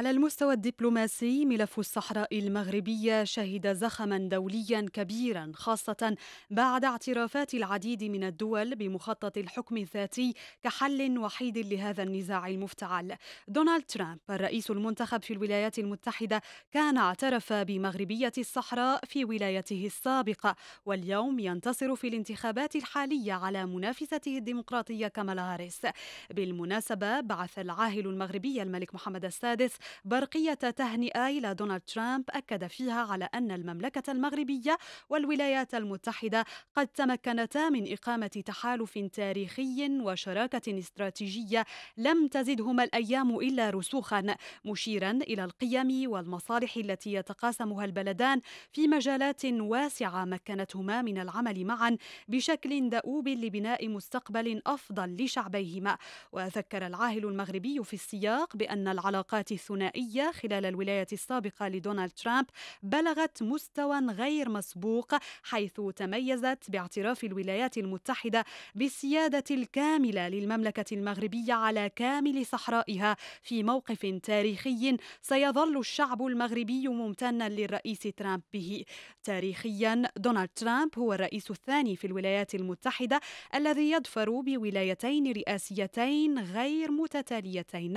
على المستوى الدبلوماسي ملف الصحراء المغربية شهد زخما دوليا كبيرا خاصة بعد اعترافات العديد من الدول بمخطط الحكم الذاتي كحل وحيد لهذا النزاع المفتعل. دونالد ترامب الرئيس المنتخب في الولايات المتحدة كان اعترف بمغربية الصحراء في ولايته السابقة واليوم ينتصر في الانتخابات الحالية على منافسته الديمقراطية كمالا هاريس. بالمناسبة بعث العاهل المغربي الملك محمد السادس برقية تهنئة إلى دونالد ترامب أكد فيها على أن المملكة المغربية والولايات المتحدة قد تمكنتا من إقامة تحالف تاريخي وشراكة استراتيجية لم تزدهما الأيام إلا رسوخا مشيرا إلى القيم والمصالح التي يتقاسمها البلدان في مجالات واسعة مكنتهما من العمل معا بشكل دؤوب لبناء مستقبل أفضل لشعبيهما وذكر العاهل المغربي في السياق بأن العلاقات الثنائية ثنائية خلال الولاية السابقة لدونالد ترامب بلغت مستوى غير مسبوق حيث تميزت باعتراف الولايات المتحدة بالسيادة الكاملة للمملكة المغربية على كامل صحرائها في موقف تاريخي سيظل الشعب المغربي ممتنا للرئيس ترامب به تاريخيا دونالد ترامب هو الرئيس الثاني في الولايات المتحدة الذي يظفر بولايتين رئاسيتين غير متتاليتين